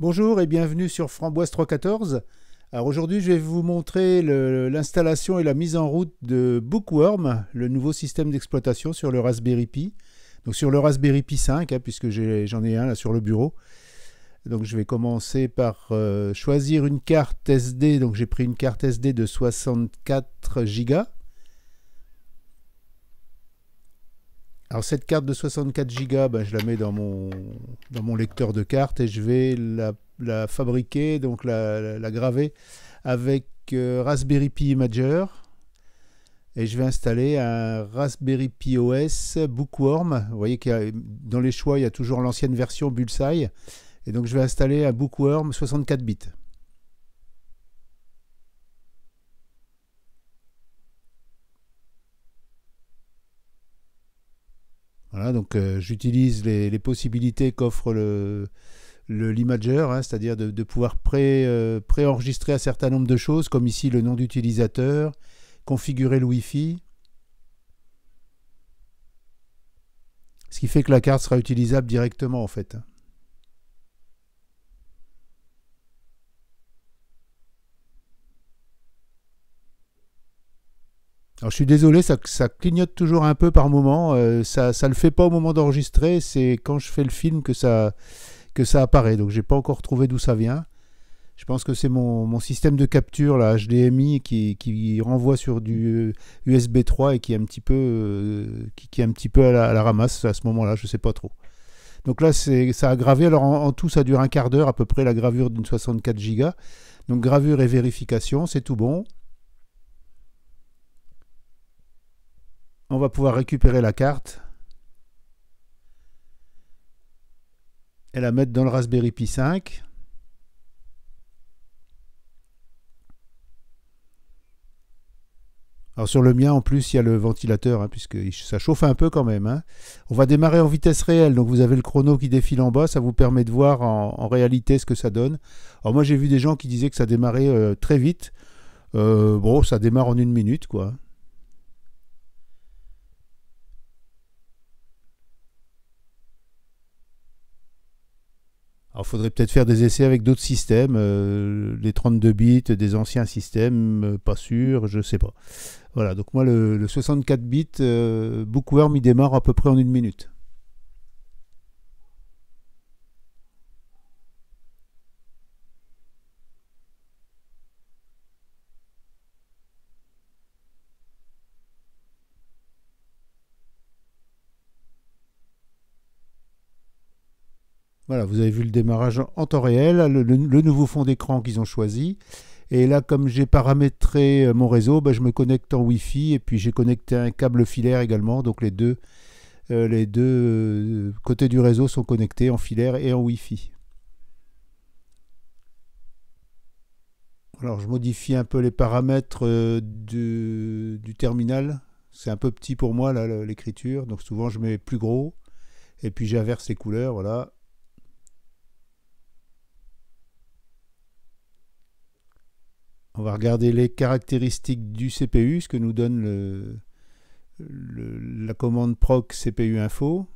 Bonjour et bienvenue sur Framboise 314. Alors aujourd'hui, je vais vous montrer l'installation et la mise en route de Bookworm, le nouveau système d'exploitation sur le Raspberry Pi. Donc sur le Raspberry Pi 5, hein, puisque j'en ai, un là sur le bureau. Donc je vais commencer par euh, choisir une carte SD. Donc j'ai pris une carte SD de 64 Go. Alors cette carte de 64 Go, bah, je la mets dans mon, mon lecteur de cartes et je vais la, fabriquer, donc la, graver avec euh, Raspberry Pi Imager. Et je vais installer un Raspberry Pi OS Bookworm. Vous voyez qu'il dans les choix, il y a toujours l'ancienne version Bullseye. Et donc je vais installer un Bookworm 64 bits. donc euh, j'utilise les, possibilités qu'offre le l'imager, hein, c'est-à-dire de, pouvoir pré, euh, préenregistrer un certain nombre de choses, comme ici le nom d'utilisateur, configurer le Wi-Fi, ce qui fait que la carte sera utilisable directement en fait. Hein. Alors je suis désolé, ça, ça, clignote toujours un peu par moment. Euh, ça ne le fait pas au moment d'enregistrer, c'est quand je fais le film que ça, que ça apparaît. Donc j'ai pas encore trouvé d'où ça vient. Je pense que c'est mon, mon, système de capture, la HDMI, qui, qui, renvoie sur du USB euh, 3 et qui est un petit peu, euh, qui, est un petit peu à, la, ramasse à ce moment-là, je ne sais pas trop. Donc là, ça a gravé. Alors en, en, tout, ça dure un quart d'heure à peu près la gravure d'une 64 Go. Donc gravure et vérification, c'est tout bon. on va pouvoir récupérer la carte et la mettre dans le Raspberry Pi 5. Alors sur le mien, en plus, il y a le ventilateur, hein, puisque ça chauffe un peu quand même. Hein. On va démarrer en vitesse réelle, donc vous avez le chrono qui défile en bas, ça vous permet de voir en, réalité ce que ça donne. Alors moi j'ai vu des gens qui disaient que ça démarrait euh, très vite. Euh, bon, ça démarre en une minute, quoi. faudrait peut-être faire des essais avec d'autres systèmes, euh, les 32 bits, des anciens systèmes, euh, pas sûr, je sais pas. Voilà, donc moi, le, le 64 bits, euh, Bookworm, il démarre à peu près en une minute. Voilà, vous avez vu le démarrage en temps réel, le, nouveau fond d'écran qu'ils ont choisi. Et là, comme j'ai paramétré euh, mon réseau, bah, je me connecte en Wi-Fi et puis j'ai connecté un câble filaire également. Donc les deux, euh, les deux euh, côtés du réseau sont connectés en filaire et en Wi-Fi. Alors je modifie un peu les paramètres du, terminal. C'est un peu petit pour moi l'écriture, donc souvent je mets plus gros. Et puis j'inverse les couleurs, voilà. On va regarder les caractéristiques du CPU, ce que nous donne la commande proc CPU info.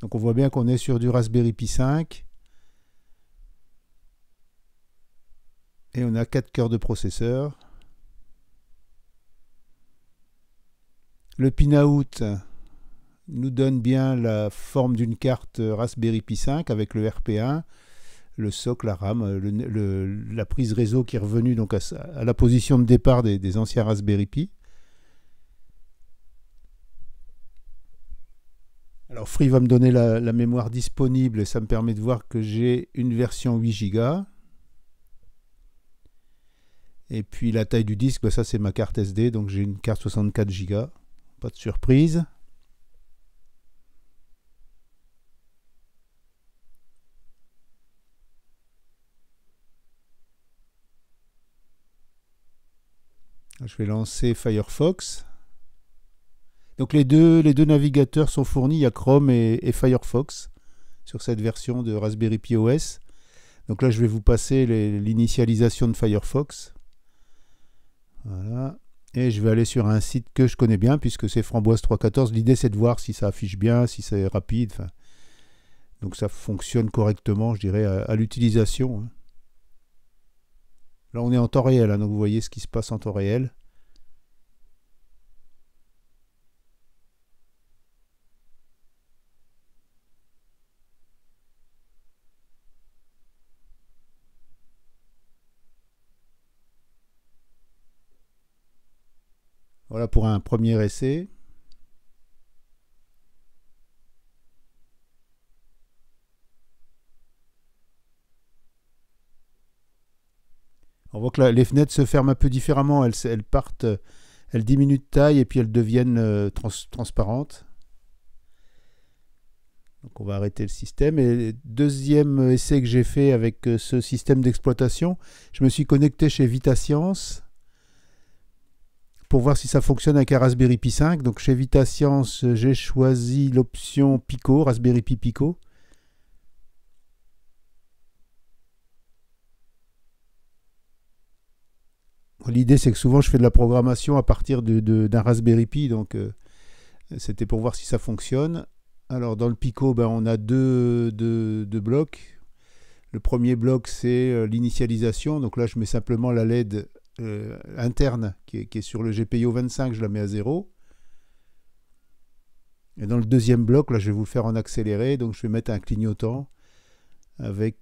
Donc on voit bien qu'on est sur du Raspberry Pi 5. Et on a 4 cœurs de processeur. Le pinout nous donne bien la forme d'une carte Raspberry Pi 5 avec le RP1 le socle, la RAM, euh, la prise réseau qui est revenue donc à, la position de départ des, anciens Raspberry Pi. Alors Free va me donner la, mémoire disponible et ça me permet de voir que j'ai une version 8 Go. Et puis la taille du disque, bah, ça c'est ma carte SD, donc j'ai une carte 64 Go. Pas de surprise. je vais lancer Firefox. Donc les deux, les deux navigateurs sont fournis, il y a Chrome et, Firefox sur cette version de Raspberry Pi OS. Donc là, je vais vous passer l'initialisation de Firefox. Et je vais aller sur un site que je connais bien, puisque c'est Framboise 314. L'idée, c'est de voir si ça affiche bien, si c'est rapide. donc ça fonctionne correctement, je dirais, à l'utilisation. Hein. Là, on est en temps réel, hein, donc vous voyez ce qui se passe en temps réel. Voilà pour un premier essai. On voit que les fenêtres se ferment un peu différemment. Elles, partent, euh, elles diminuent de taille et puis elles deviennent euh, transparentes. Donc on va arrêter le système. Et deuxième essai que j'ai fait avec euh, ce système d'exploitation, je me suis connecté chez VitaScience pour voir si ça fonctionne avec un Raspberry Pi 5. Donc chez VitaScience, j'ai choisi l'option Pico, Raspberry Pi Pico. L'idée, c'est que souvent, je fais de la programmation à partir d'un Raspberry Pi, donc euh, c'était pour voir si ça fonctionne. Alors, dans le Pico, ben, on a deux, blocs. Le premier bloc, c'est euh, l'initialisation. Donc là, je mets simplement la LED euh, interne qui est, sur le GPIO 25, je la mets à 0. Et dans le deuxième bloc, là, je vais vous le faire en accéléré. Donc, je vais mettre un clignotant avec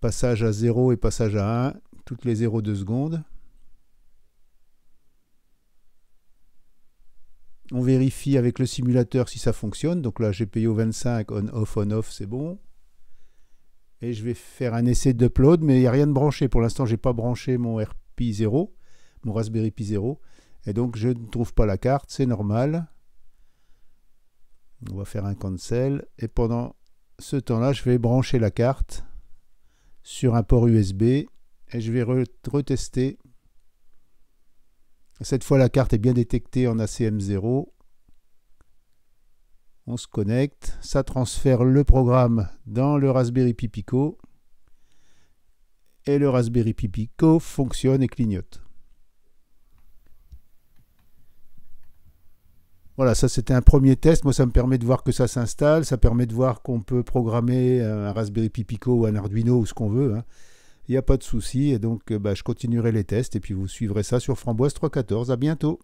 passage à 0 et passage à 1, toutes les 0,2 secondes. On vérifie avec le simulateur si ça fonctionne. Donc là, GPIO 25, on off, on off, c'est bon. Et je vais faire un essai d'upload, mais il n'y a rien de branché. Pour l'instant, je n'ai pas branché mon rp 0, mon Raspberry Pi 0. Et donc, je ne trouve pas la carte, c'est normal. On va faire un cancel. Et pendant ce temps-là, je vais brancher la carte sur un port USB. Et je vais retester cette fois, la carte est bien détectée en ACM0. On se connecte. Ça transfère le programme dans le Raspberry Pi Pico. Et le Raspberry Pi Pico fonctionne et clignote. Voilà, ça c'était un premier test. Moi, ça me permet de voir que ça s'installe. Ça permet de voir qu'on peut programmer un Raspberry Pi Pico ou un Arduino ou ce qu'on veut. Hein. Il n'y a pas de souci. Et donc, euh, bah, je continuerai les tests. Et puis, vous suivrez ça sur Framboise 314. À bientôt.